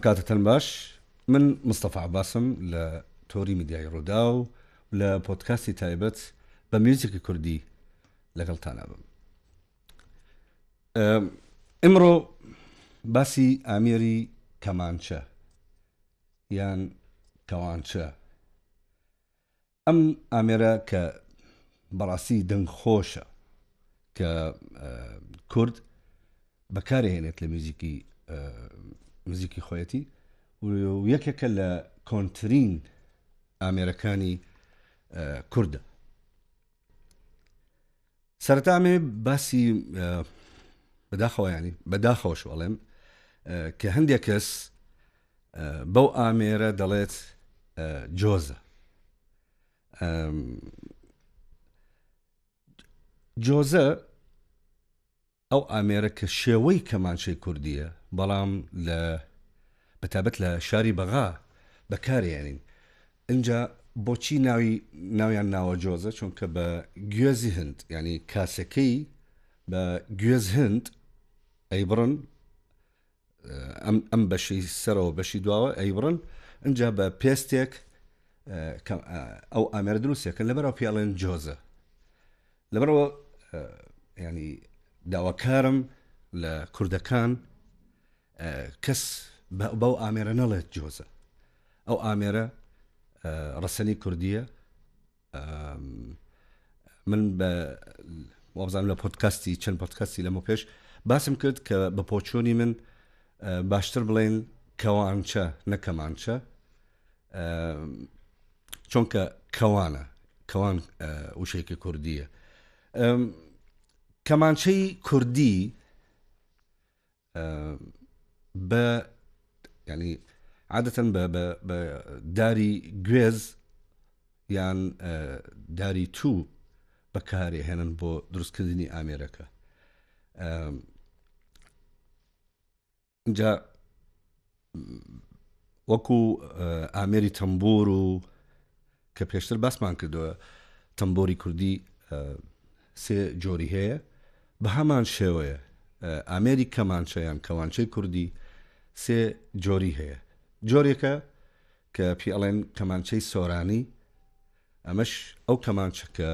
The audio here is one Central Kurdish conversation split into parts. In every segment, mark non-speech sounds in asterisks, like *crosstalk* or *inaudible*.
بکاتتەن باش من مستەفا باسم لە تۆری میدیای ڕوودا و لە پۆتکاستی تایبەت بە میوزیکی کوردی لەگەڵتانە بم ئمڕۆ باسی ئامێری کەمانچە یان کەوانچە ئەم ئامێرە کە بەڕاستی دەنگخۆشە کە کورد بەکارهێنێت لە میزیکی موزیکی خۆەتی یەکێکە لە کۆنتترین ئامێرەکانی کووردە سەرتامێ باسی بەداخەوەیانی بەداخەوەش وەڵێم کە هەندێک کەس بەو ئامێرە دەڵێت جۆزە جۆزە ئەو ئامێرە کە شێوەی کەمانچەی کوردیە بەڵام لە بەتابەت لە شاری بەغا بەکارێنین اینجا بۆچی ناوی ناویان ناوە جۆزە چونکە بە گوێزی هەند ینی کاسەکەی بە گوێز هەند ئەی بڕن ئەم بەشی سەرەوە بەشی دواوە ئەی بڕن اینجا بە پێستێک ئەو ئامێر دروستێکە لەبەرەوە پیاڵێن جۆزە لەبەرەوە ینی داواکارم لە کوردەکان کەس بەو ئامێرە نەڵێت جۆزە ئەو ئامێرە ڕسەنی کوردیە من بە وابزانام لە پۆتکاستی چەند پۆتکاستی لەمە پێش باسم کرد کە بە پۆچۆنی من باشتر بڵێن کەوانچە نەکەمانچە چونکە کەوانە کەوان وشێکی کوردیە کەمانچەی کوردی بە ینی عادەتەن بە داری گوێز یان داری تو بەکارێ هێنن بۆ دروستکردنی ئامێرەکە اینجا وەکو ئامێری تەمبور و کە پێشتر باسمان کردووە تەمبۆری کوردی سێ جۆری هەیە بە هەمان شێوەیە ئامێری کەمانچەیان کەوانچەی کوردی سێ جۆری هەیە جۆرێکە کە پیڵێن کەمانچەی سۆرانی ئەمەش ئەو کەمانچەکە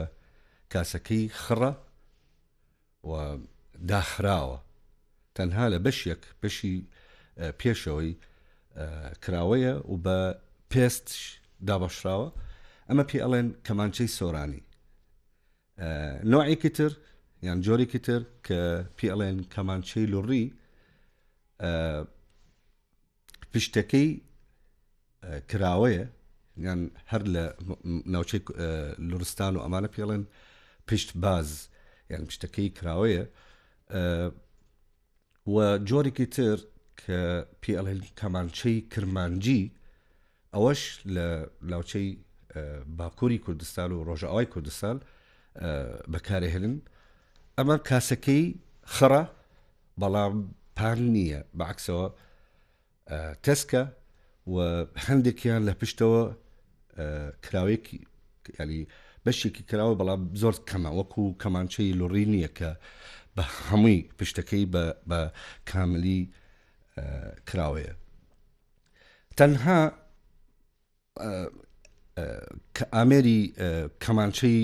کاسەکەی خڕە و داخراوە تەنها لە بەشێک بەشی پێشەوەی کراوەیە و بە پێست دابەشراوە ئەمە پێ ئەڵێن کەمانچەی سۆرانی نوعیکی تر یان جۆرێکی تر کە پێ ئەڵێن کەمانچەی لوڕی پشتەکەی کراوەیە یان هەر لە ناوچەی لورستان و ئەمانە پێڵێن پشت باز یان پشتەکەی کراوەیە و جۆرێکی تر کە پڵ کامانچەی کرمانجی ئەوەش لە ناوچەی باکووری کوردستان و ڕۆژاوای کوردستان بەکارهێنن ئەمە کاسەکەی خڕە بەڵام پان نییە بەعکسەوە تەسکە و هەندێکیان لە پشتەوە کراوەیەکی یعنی بەشێکی کراوە بەڵام زۆر کەمە وەکو کەمانچەی لۆڕی نییە کە بە هەمووی پشتەکەی بە کاملی کراوەیە تەنها کە ئامێری کەمانچەی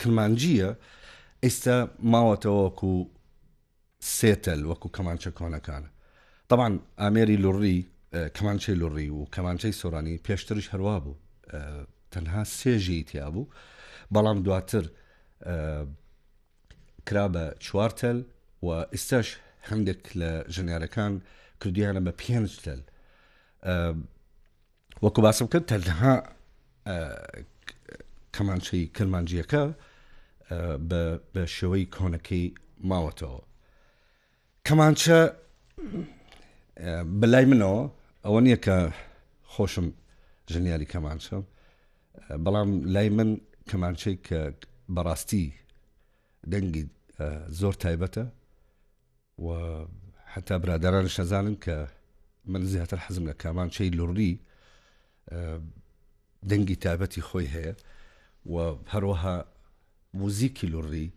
کرمانجیە ئێستا ماوەتەوەکو سێتەل وەکو کەمانچە کۆنەکانە طبعا ئامێری لوڕی کەمانچەی لوڕی و کەمانچەی سۆرانی پێشترش هەروە بوو تەنها سێژی تیا بوو بەڵام دواتر کرا بە چوارتەل و ئێستاش هەندێک لە ژنیارەکان کردیانە بە پێنج تل وەکو باسم کرد تەنها کەمانچەی کرمانجیەکە بە شێوەی کۆنەکەی ماوەتەوە کەمانچە بلای منەوە ئەوە نییە کە خۆشم ژنیاری کەمانچە بەڵام لای من کەمانچەی کە بەڕاستی دەنگی زۆر تایبەتە و حتا برادران شەزانن کە من زیاتر حەزم لە کامانچەی لوڕی دەنگی تابەتی خۆی هەیە و هەروەها موزیکی لوڕی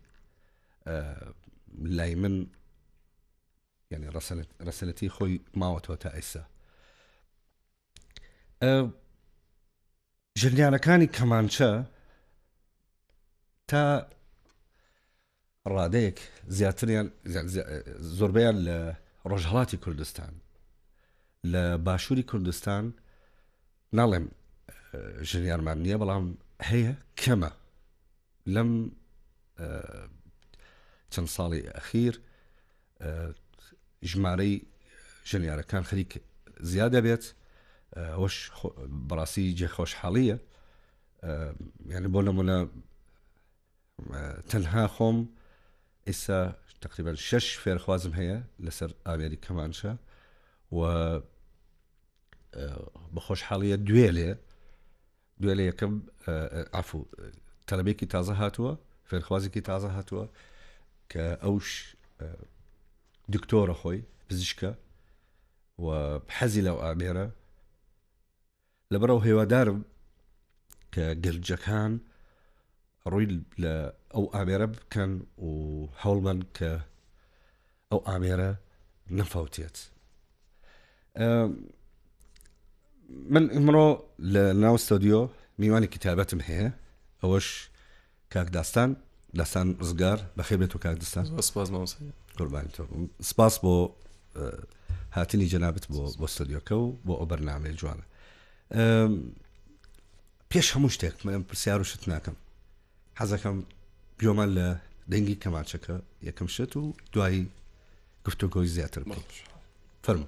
لای من یعنی ڕسەلەتی خۆی ماوەتەوە تا ئێسا ژریانەکانی کەمانچە تا ڕادەیەک زیاتریان زۆربیان لە ڕۆژهڵاتی کوردستان لە باشووری کوردستان ناڵێم ژنیارمان نییە بەڵام هەیە کەمە لەم چەند ساڵی ئەخیر ژمارەی ژەنیارەکان خەریک زیاد دەبێت ئەوش بەڕاستی جێخۆشحاڵیە یعنی بۆ نمونە تەنها خۆم ئێستا تقریبا شش فێرخوازم هەیە لەسەر ئاوێری کەمانشە و بە خۆشحاڵیە دوێ لێ دوێ لە یەکەم ئافو تەلبێکی تازە هاتووە فێرخوازێکی تازە هاتووە کە ئەوش دكتور اخوي بزشكا و لو لەو لبرو هيوا هێوادارم کە گەرجەکان رويل لە اميرة بكان و هولمان ك او اميرة نەفاوتێت من امرو لناو استوديو ميواني كتابات کتابەتم اوش كاك داستان لەسان ڕزگار بەخێ بێت و کاکستان قوربانی تۆ سپاس بۆ هاتنی جەنابەت بۆ بۆ سەدیۆکە و بۆ ئەو بەرنامێ جوانە پێش هەموو شتێک من پرسیار و شت ناکەم حەزەکەم گوۆمان لە دەنگی کەماچەکە یەکەم شت و دوایی گفتوگۆی زیاتر فەرمو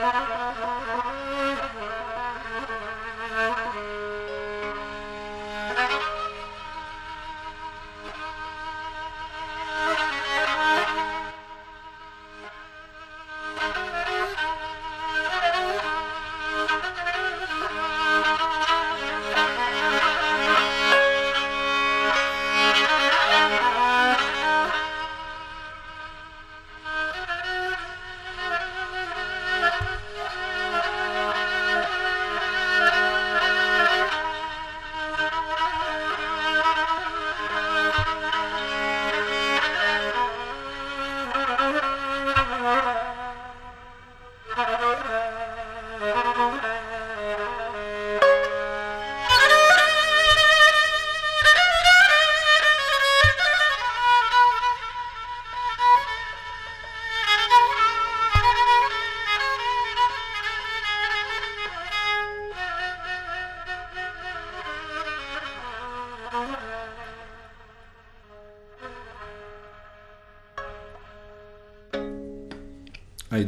Thank *laughs* you.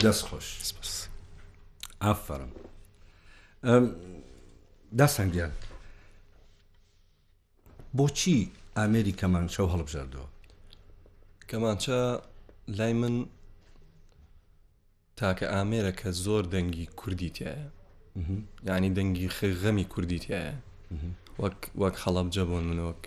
دەست خۆش ئافرم داسەنگیان بۆچی ئامریکەمان شەو هەڵبژاردەوە کەمانچە لای من تاکە ئامێرەکە زۆر دەنگی کوردی تایە یعنی دەنگی خغەمی کوردی تایە وەک وەک خەڵەبجە بۆن منۆک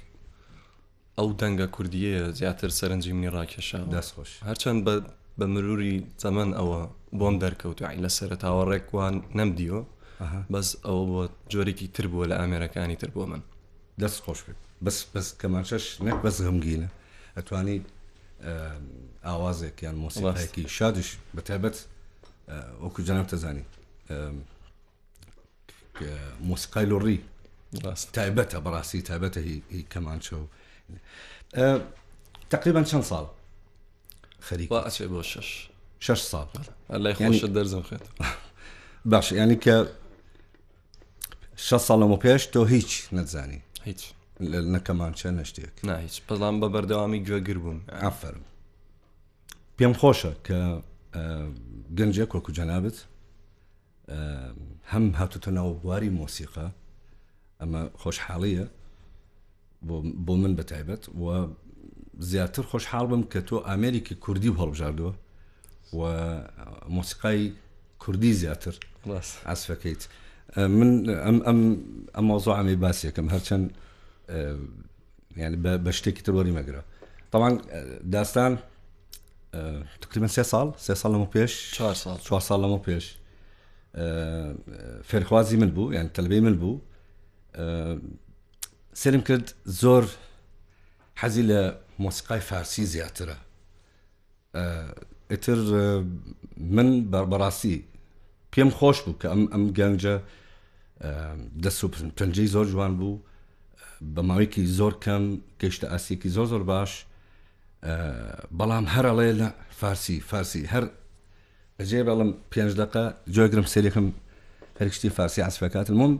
ئەو دەنگە کوردیە زیاتر سەرنجی منی ڕاکێشە دەستخۆش هەرچەند بە بمرور زمن او بوم دركو يعني لسرت اوريك وان نمديو أه. بس او جوري كي تربو ولا امريكاني تربو من دس خوش بي. بس بس كمان شش نك بس غمجينه اتواني اوازك يعني موسيقى هيك شادش بتهبت اوكي آه، جنب تزاني موسيقى لوري تعبتها براسي تعبتها هي, هي كمان شو آه، تقريبا شن صار؟ خەریک شش شش ساڵ لای خۆشە دەرزم خێت باش ینی کە شە ساڵەمە پێش تۆ هیچ نەزانی هیچ نەکەمان چە نەشتێک نا هیچ پڵام بە بەردەوامی گوێگر بووم ئافرم پێم خۆشە کە گەنجە کۆکو جەنابێت هەم هاتوتە ناو بواری مۆسیقا ئەمە خۆشحاڵیە بۆ من بەتایبەت و زیاتر خۆشحاڵ بم کە تۆ ئامریکی کوردی و هەڵبژاردووە و مۆسیقای کوردی زیاتر ئاسفەکەیت من ئەم ئەم مۆزۆ ئامی باسیەکەم هەرچەند ینی بە شتێکی تروەری مەگرە تاوان داستان تقریبا سێ ساڵ سێ ساڵ لەمە پێش چوار ساڵ لەمە پێش فێرخوازی من بوو یان تەلبەی من بوو سرم کرد زۆر حەزی لە مۆسیقای فارسی زیاترە ئتر من بەڕاستی پێم خۆش بوو کە ئەم ئەم گەنجە دە پنجەی زۆر جوان بوو بە ماوەیەکی زۆر کەم گەشتە ئاسیەکی زۆر زۆر باش بەڵام هەرەڵێ لە فارسی فارسی هەر ئەجێ بەڵم پێنج دقە جۆگرم سێریەکەم هەرشتی فارسی عسفەکاتم من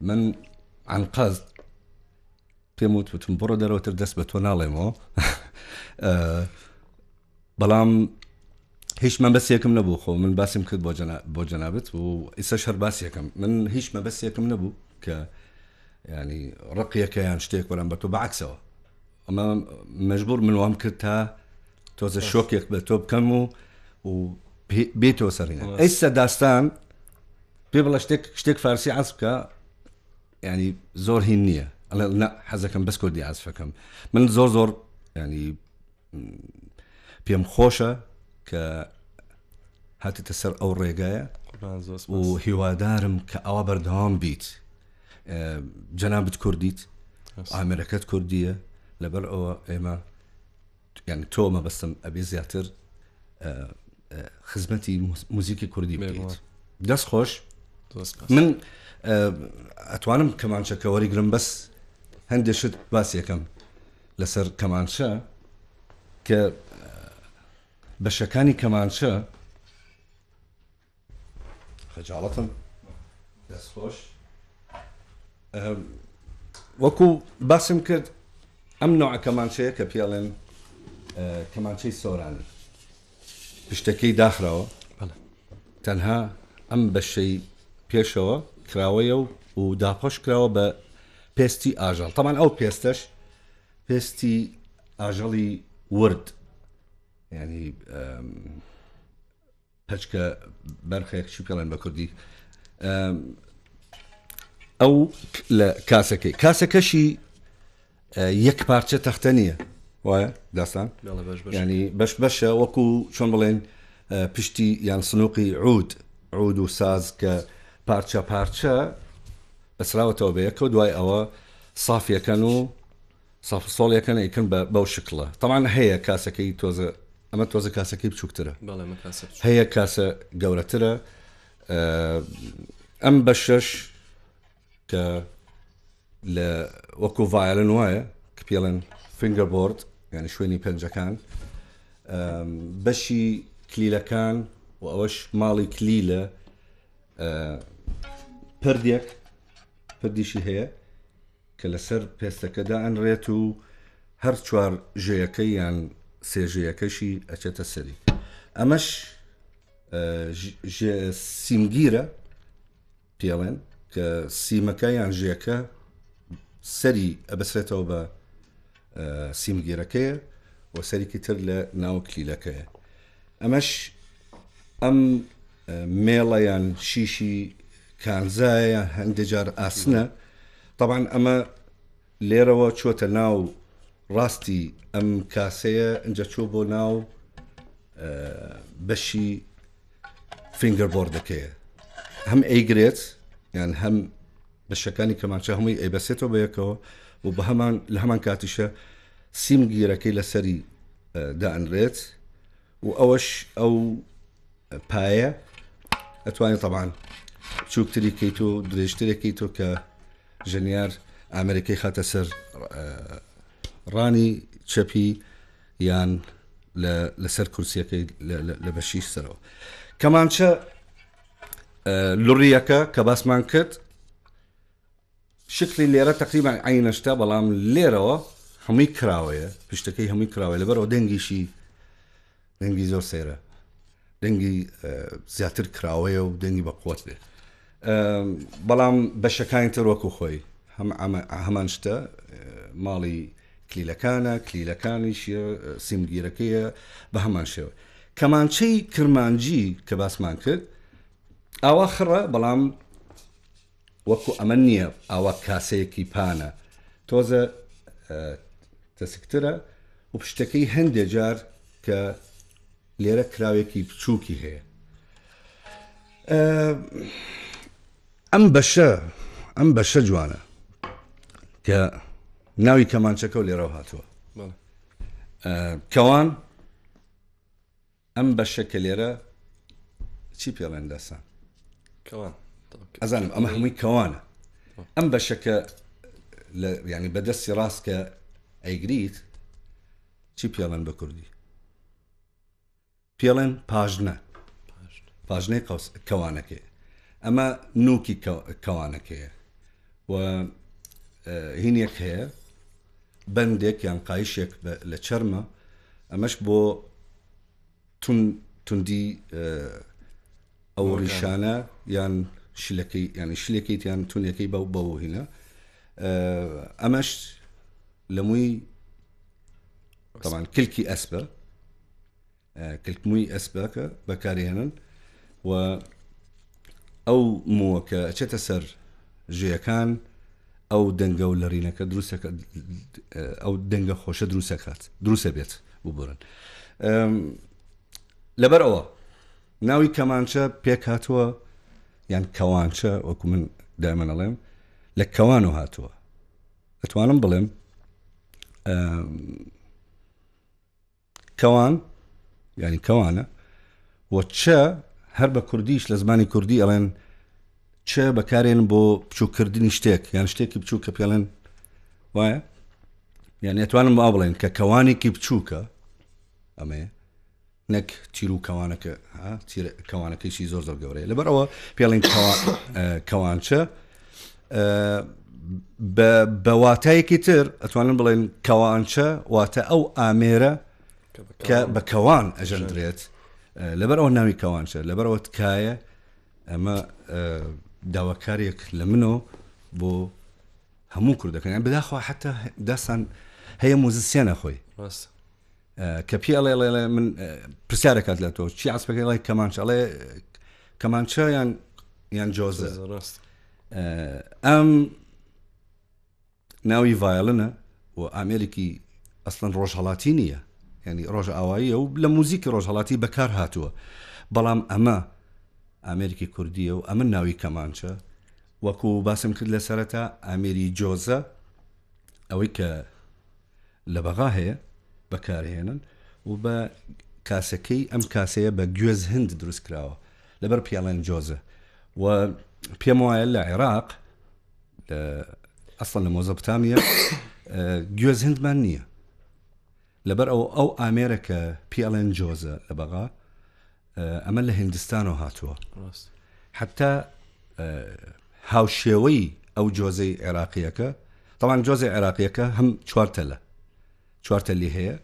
من عن قەزد پێم وت وتم بڕۆ دەرەوەتر دەست بە تۆ ناڵێمەوە *laughs* بەڵام هیچ من بەسیەکەم نەبوو خۆ من باسیم کرد بۆ جەنابەت و ئیسە شەر باسیەکەم من هیچ مە بەسیەکەم نەبوو کە ینی ڕقیەکەیان شتێک وەرم بە تۆ بەعکسەوە ئەمە مەژبور من وام کرد تا تۆزە شۆکێک بە تۆ بکەم و و بێتەوە سەرینە ئیستا داستان پێ بڵە شتێک شتێک فارسی عس بکە ینی زۆر هین نییە لا لا حزكم بس كردي كم من زور زور يعني بيم خوشة ك هاتي تسر أو ريجاية وهوادارم كأوبر بردهام بيت آه، جناب كرديت أمريكا كردية لبر أو إما يعني تو ما بس أبي زياتر آه، آه، خدمتي موسيقي كردية بيت دس خوش من أتوانم كمان شكواري قرم بس هەندێشت باسیەکەم لەسەر کەمانشە کە بەشەکانی کەمانشە خەجاڵەتم دەستخۆش وەکو باسم کرد ئەم نوع کەمانچەیە کە پێڵێن کەمانچەی سۆرانی پشتەکەی داخراوە تەنها ئەم بەشەی پێشەوە کراوەیە و و داپۆش کراوە بە پێستی ئاژەڵ تەمان ئەو پێستش پێستی ئاژەڵی ورد ینی پچکە بەرخێک شوکەڵێن بە کوردی ئەو لە کاسەکەی کاسەکەشی یەک پارچە تەختە نییە وایە داستان ینی بەش بەشە وەکو چۆن بڵێن پشتی یان سنووقی عود عود و ساز کە پارچە پارچە ئەسراوەتەوە بەیەکە دوای ئەوە سافیەکەن و ساڵیەکەن یکن بەو شکڵە تەمان هەیە کاسەکەی تۆزە ئەمە تۆزە کاسەکەی بچووکترە هەیە کاسە گەورەترە ئەم بە شش کە لە وەکو ڤایلن وایە کە پێڵێن فنگەربۆرد یعنی شوێنی پێنجەکان بەشی کلیلەکان و ئەوەش ماڵی کلیلە پردێک پردیشی هەیە کە لەسەر پێستەکەدا ئەنڕێت و هەر چوار ژەیەەکەی یان سێژەیەەکەشی ئەچێتە سەری ئەمەش سیمگیرە پێڵێن کە سیمەکە یان ژەکە سەری ئەبسرێتەوە بە سیمگیرەکەیە و سەریکی تر لە ناو کلیلەکەیە ئەمەش ئەم مێڵەیان شیشی كان كانزايا هندجار اسنا طبعا اما ليروا شوت ناو راستي ام كاسيا انجا تشوبو ناو آه، بشي فينجر بورد هم اي جريت يعني هم بشكاني كمان شهمي اي بسيتو بيكو وبهمان لهمان كاتشا سيم جيرا كي لسري آه، دان ريت واوش او بايا اتواني طبعا چووکتریکەی تۆ درێژترێکی تۆ کە ژەنیار ئامریکای خاتە سەر ڕانی چەپی یان لەسەر کورسیەکەی لە بەشیش سەرەوە کەمانچە لوڕیەکە کە باسمان کرد شکلی لێرە تقریبا عینەشتا بەڵام لێرەوە هەمووی کراوەیە پشتەکەی هەمووی کراوە لەبەرەوە دەنگیشی دەنگی زۆر سێرە دەنگی زیاتر کراوەیە و دەنگی بە قوت بێت بەڵام بەشەکانی ترۆکو خۆی هەمان شتە ماڵی کلیلەکانە کلیلەکانیش سیمگیرەکەیە بە هەمان شێوە کەمانچەی کرمانجی کە باسمان کرد ئاوا خڕە بەڵام وەکو ئەمە نییە ئاوا کاسەیەکی پانە تۆزە تەسکترە و پشتەکەی هەندێک جار کە لێرە کراوێکی بچووکی هەیە. ئەم بەشە ئەم بەشە جوانە کە ناوی کەمانچەکە و لێرەوە هاتووە کەوان ئەم بەشە کە لێرە چی پێڵێن دەسان ئەزانم ئەمە هەمووی کەوانە ئەم بەشەکە ینی بەدەستی ڕاست کە ئەیگریت چی پێڵێن بە کوردی پێڵێن پاژنە پاژنەی کەوانەکەی اما نوكي كوانك هي و آه، هينيك هي بندك يعني قايشك لتشرمة امش بو تون تندي آه، او ريشانا يعني شلكي يعني شلكي يعني تونيكي بو بو هنا آه، اماش لموي طبعا كلكي اسبا كلك موي اسبا كبكاري هنا و ئەو مووەکە چێتە سەر ژیەکان ئەو دەنگە و لەرینەکە دروستەکە ئەو دەنگە خۆشە دروستەکات دروستە بێت وبرن لەبەر ئەوە ناوی کەمانچە پێکاتوە یان کەوانچە وەکو من دامە ئەڵێم لە کەوان و هاتووە ئەتوانم بڵێم کەوان ینی کەوانە وە چە هەر بە کوردیش لە زمانی کوردی ئەڵێن چه بەکارێن بۆ بچووکردنی شتێک یان شتێکی بچوو کە پێڵێن وایە یان نێتوانم با بڵێن کە کەوانێکی بچووکە ئەمەیە نەک تیر و کەوانەکە کەوانەکەیشی زۆر زۆر گەورەیە لەبەرەوە پێڵێن کەوانچە بە واتایەکی تر ئەتوانن بڵێن کەوانچە واتە ئەو ئامێرە کە بە کەوان ئەژەندرێت لەبەر ئەو ناوی کەوانشە لەبەر ئەوە تکایە ئەمە داواکارێک لە منەوە بۆ هەموو کوردەکەیان بداخوا حتا داسان هەیە مۆزیسیانە خۆی کە پێڵێ لێ من پرسیارەکەات لە تۆ چی ئاسپەکەی لای کەمانچەڵێ کەمانچەیان یان جۆزە ڕاست ئەم ناوی ڤایلنە و ئامێریکی ئەسڵەن ڕۆژهڵاتی نییە ینی ڕۆژ ئاواییە و لە موزیکی ڕۆژهڵاتی بەکار هاتووە بەڵام ئەمە ئامریکی کوردیە و ئەمە ناوی کەمانچە وەکو باسم کرد لە سەرەتا ئامری جۆزە ئەوەی کە لە بەغا هەیە بەکارهێنن و بە کاسەکەی ئەم کاسەیە بە گوێز هند دروست کراوە لەبەر پیاڵێن جۆزە و پێم وایە لە عێراق ئەسڵ لە مۆزەبتانە *coughs* گوێز هندمان نییە لەبەر ئەو ئەو ئامێرە کە پیڵێن جۆزە لە بەغا ئەمە لە هندستانەوە هاتووە حتا هاوشێوەی ئەو جۆزەی عێراقیەکە تەوان جۆزی عێراقیەکە هەم چوارتە لە چوارتە لی هەیە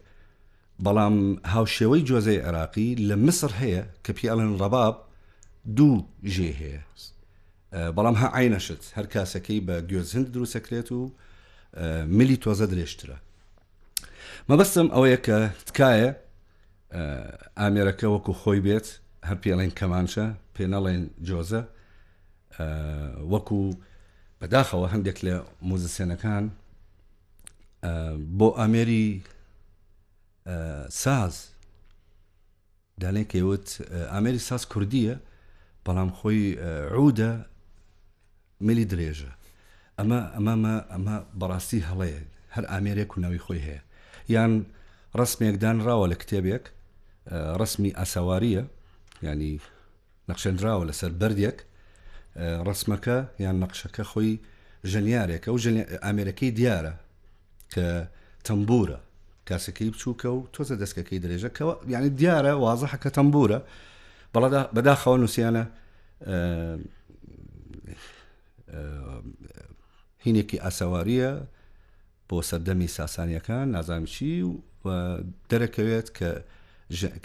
بەڵام هاوشێوەی جۆزەی عێراقی لە مصر هەیە کە پیاڵن ڕەباب دوو ژێ هەیە بەڵام ها عینەشت هەر کاسەکەی بە گوێزند دروسەکرێت و ملی تۆزە درێژترە مەبەستم ئەوەیە کە تکایە ئامێرەکە وەکو خۆی بێت هەر پێڵێن کەمانچە پێنەڵێن جۆزە وەکو بەداخەوە هەندێک لە موزسێنەکان بۆ ئامێری ساز دانێکەوت ئامێری ساز کوردیە بەڵام خۆی عودە ملی درێژە ئەمە ئەمەمە ئەمە بەڕاستی هەڵەیە هەر ئامێرێک و ناوی خۆی هەیە یان ڕسمێکدانراوە لە کتێبێک ڕسمی ئاسەواریە ینی نەخشێنراوە لەسەر بردێک ڕسمەکە یان نەقشەکە خۆی ژەنیارێکە و ئامێرەکەی دیارە کە تەمبورە کاسەکەی بچووکە و تۆزە دەستکەکەی درێژەکەەوە یعنی دیارە وازەحەکە تەمبورە بەڵدا بەداخەوە نووسیانە هینێکی ئاسەواریە بۆ سەردەمی ساسانیەکان نازانچی و دەرەکەوێت کە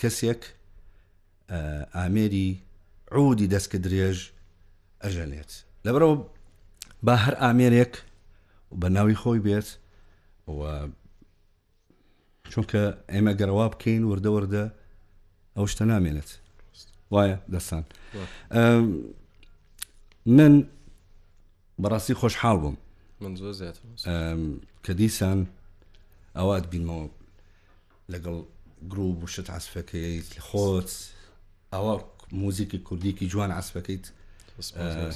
کەسێک ئامێری عودی دەستکە درێژ ئەژەلێت لەبەرەوە با هەر ئامێرێک بە ناوی خۆی بێت چونکە ئێمە گەڕوا بکەین وردەوردە ئەو شتە نامێنێت وایە دەستان من بەڕاستی خۆشحاڵ بووم کە دیسان ئەوات بینەوە لەگەڵ گروپ و شت عسفەکەیت خۆت ئەوە موزیکی کوردیکی جوان عسفەکەیت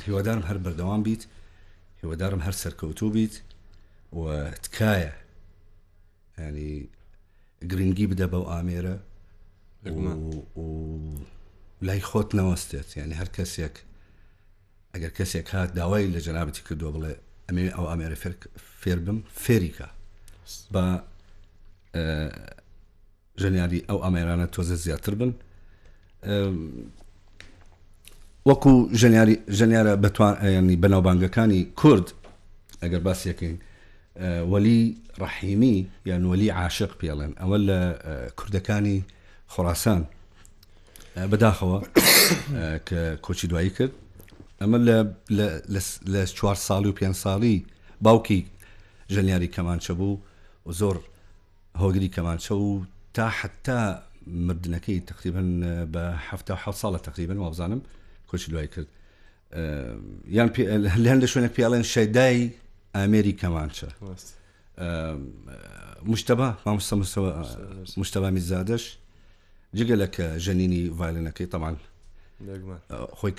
هیوادارم هەر بەردەوام بیت هیوادارم هەر سەرکەوتوو بیت و تکایە ینی گرنگی بدە بەو ئامێرە لای خۆت نەوەستێت ینی هەر کەسێک ئەگەر کەسێک هات داوای لە جەنابەتی کردو بڵێ ئەمێ ئەو ئەمێرە فێر بم فێریکە بە ژەنیاری ئەو ئەمێرانە تۆزە زیاتر بن وەکو ژەنیاری ژەنیارە بەتواننی بەناوبانگەکانی کورد ئەگەر باسیەکەین وەلی ڕەحیمی یان وەلی عاشق پێڵێن ئەوە لە کوردەکانی خۆراسان بەداخەوە کە کۆچی دوایی کرد اما ل ل ل چوار سالی و پیان سالی باوكي جنياري كمان چبو و زور هوگری کمان چبو تا حتا مردنکی تقریبا با هفته و حل ساله تقریبا و ابزانم کلش لوای کرد اه، یان پی لهند شونه پی الان شیدای امری کمان چه اه، مشتبه ما مستمر اه، مشتبه میزادش جگه لکه جنینی ویلنکی طبعا خۆی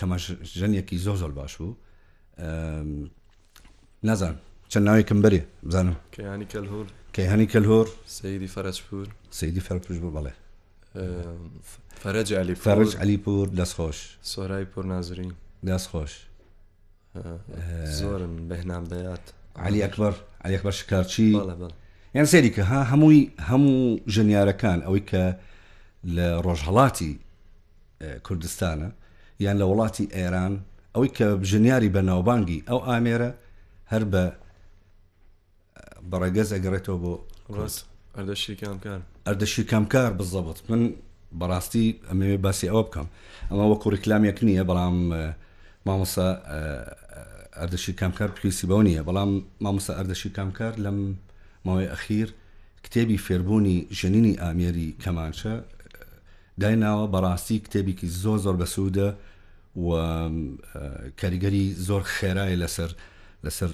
تەماشژەنێکی زۆ زۆر باش بوو نازان چەند ناوێکم بەرێ بزانم کەیانی کەلهور کەیهانی کەلهۆر سەیری فەرەجپور سەیدی فەرپش بوو بڵێ فەرج علی فەرج علیپور دەستخۆش سۆرای پور نازری دەستخۆش زۆرن بەهنام بەات علی ئەکبەر علی ئەکبەر شکارچی یان سێری کە ها هەمووی هەموو ژەنیارەکان ئەوەی کە لە ڕۆژهڵاتی کوردستانە یان لە وڵاتی ئێران ئەوەی کە بژنیاری بە ناوبانگی ئەو ئامێرە هەر بە بەڕێگەز ئەگەڕێتەوە بۆ ئەردەشی کامکار ئەردەشی کامکار بزەبت من بەڕاستی ئەمەوێ باسی ئەوە بکەم ئەمە وەکو ڕیکلامیەک نییە بەڵام مامۆسا ئەردەشی کامکار پێویستی بەو نییە بەڵام مامۆسا ئەردەشی کامکار لەم ماوەی ئەخیر کتێبی فێربوونی ژنینی ئامێری کەمانچە دایناوە بەڕاستی کتێبێکی زۆر زۆر بەسوودە و کاریگەری زۆر خێرایە لەسەر لەسەر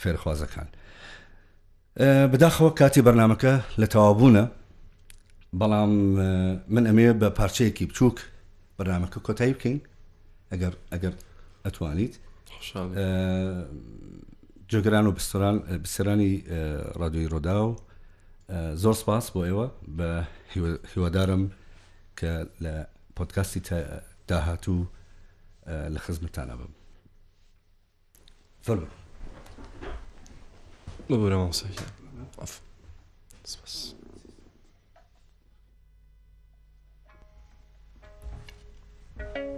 فێرخوازەکان بداخەوە کاتی بەرنمەکە لە تەوابوونە بەڵام من ئەمێ بە پارچەیەکی بچووک بەرنمەکە کۆتایی بکەین ئەگەر ئەگەر ئەتوانیت جۆگران و بسرانی رادیۆی ڕۆدا و زۆر سپاس بۆ ئێوە بە هیوادارم کە لە پۆتکاستی داهاتوو اه، لە خزمتانە بم فەر ببوورەوە سپاس. thank you